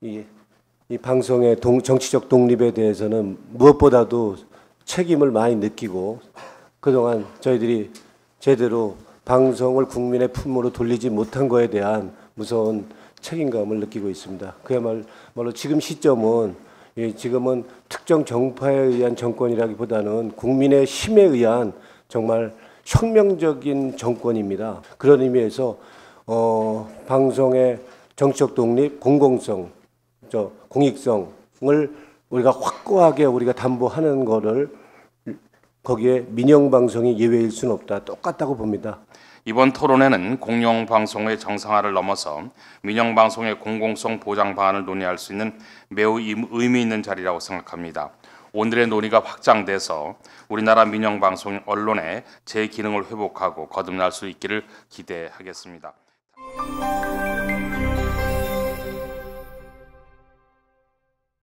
이, 이 방송의 동, 정치적 독립에 대해서는 무엇보다도 책임을 많이 느끼고 그동안 저희들이 제대로 방송을 국민의 품으로 돌리지 못한 것에 대한 무서운 책임감을 느끼고 있습니다. 그야말로 지금 시점은 지금은 특정 정파에 의한 정권이라기보다는 국민의 힘에 의한 정말 혁명적인 정권입니다. 그런 의미에서 어, 방송의 정치적 독립, 공공성 저 공익성을 우리가 확고하게 우리가 담보하는 거를 거기에 민영 방송이 예외일 수는 없다. 똑같다고 봅니다. 이번 토론회는 공영 방송의 정상화를 넘어서 민영 방송의 공공성 보장 방안을 논의할 수 있는 매우 의미 있는 자리라고 생각합니다. 오늘의 논의가 확장돼서 우리나라 민영 방송 언론의 제 기능을 회복하고 거듭날 수 있기를 기대하겠습니다.